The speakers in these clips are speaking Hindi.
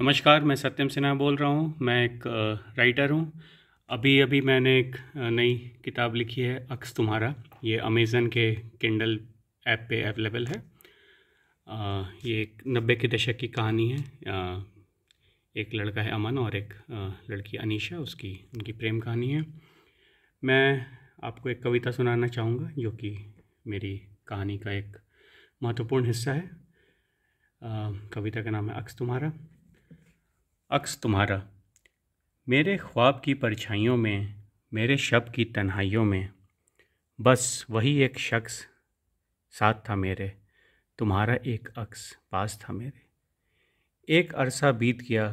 नमस्कार मैं सत्यम सिन्हा बोल रहा हूँ मैं एक राइटर हूँ अभी अभी मैंने एक नई किताब लिखी है अक्स तुम्हारा ये अमेज़न के किंडल ऐप पे अवेलेबल है आ, ये एक नब्बे के दशक की कहानी है आ, एक लड़का है अमन और एक आ, लड़की अनीशा उसकी उनकी प्रेम कहानी है मैं आपको एक कविता सुनाना चाहूँगा जो कि मेरी कहानी का एक महत्वपूर्ण हिस्सा है कविता का नाम है अक्स तुम्हारा अक्स तुम्हारा मेरे ख्वाब की परछाइयों में मेरे शब की तन्हाइयों में बस वही एक शख्स साथ था मेरे तुम्हारा एक अक्स पास था मेरे एक अरसा बीत गया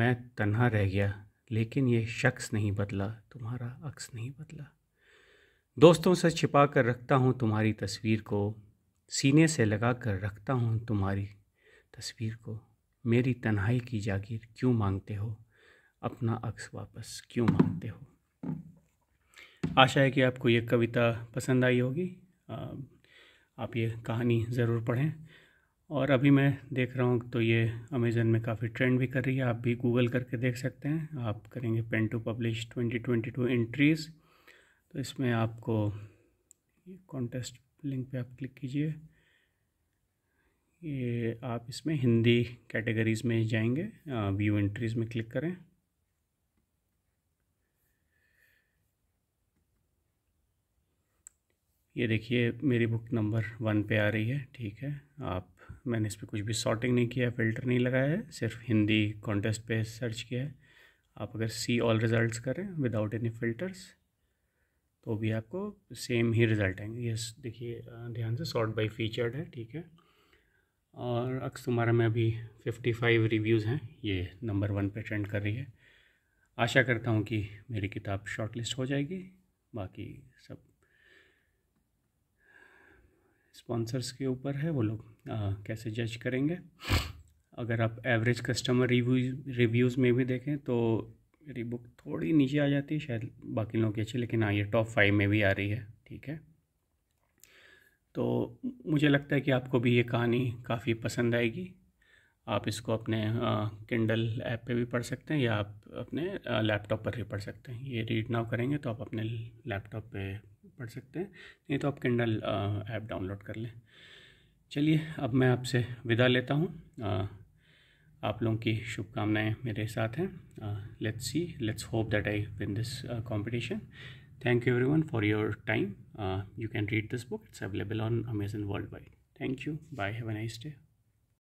मैं तन्हा रह गया लेकिन ये शख्स नहीं बदला तुम्हारा अक्स नहीं बदला दोस्तों से छिपा कर रखता हूँ तुम्हारी तस्वीर को सीने से लगा कर रखता हूँ तुम्हारी तस्वीर को मेरी तन्हाई की जागीर क्यों मांगते हो अपना अक्स वापस क्यों मांगते हो आशा है कि आपको ये कविता पसंद आई होगी आप ये कहानी ज़रूर पढ़ें और अभी मैं देख रहा हूँ तो ये अमेज़न में काफ़ी ट्रेंड भी कर रही है आप भी गूगल करके देख सकते हैं आप करेंगे पेन टू पब्लिश 2022 एंट्रीज़ तो इसमें आपको कॉन्टेस्ट लिंक पे आप क्लिक कीजिए ये आप इसमें हिंदी कैटेगरीज़ में जाएंगे व्यू एंट्रीज़ में क्लिक करें ये देखिए मेरी बुक नंबर वन पे आ रही है ठीक है आप मैंने इस पर कुछ भी सॉर्टिंग नहीं किया फ़िल्टर नहीं लगाया है सिर्फ हिंदी कॉन्टेस्ट पे सर्च किया है आप अगर सी ऑल रिज़ल्ट करें विदाउट एनी फ़िल्टर्स तो भी आपको सेम ही रिज़ल्ट आएंगे ये देखिए ध्यान से सॉर्ट बाई फीचर्ड है ठीक है और तुम्हारा में अभी 55 रिव्यूज़ हैं ये नंबर वन पे ट्रेंड कर रही है आशा करता हूँ कि मेरी किताब शॉर्टलिस्ट हो जाएगी बाकी सब स्पॉन्सर्स के ऊपर है वो लोग कैसे जज करेंगे अगर आप एवरेज कस्टमर रिव्यूज रिव्यूज़ में भी देखें तो मेरी बुक थोड़ी नीचे आ जाती है शायद बाकी लोगों की अच्छी लेकिन हाँ ये टॉप फाइव में भी आ रही है ठीक है तो मुझे लगता है कि आपको भी ये कहानी काफ़ी पसंद आएगी आप इसको अपने किंडल ऐप पे भी पढ़ सकते हैं या आप अपने लैपटॉप पर भी पढ़ सकते हैं ये रीड नाउ करेंगे तो आप अपने लैपटॉप पे पढ़ सकते हैं नहीं तो आप किंडल ऐप डाउनलोड कर लें चलिए अब मैं आपसे विदा लेता हूँ आप लोगों की शुभकामनाएं मेरे साथ हैं let's see let's hope that I win this competition Thank you everyone for your time. Uh, you can read this book. It's available on Amazon worldwide. Thank you. Bye. Have a nice day.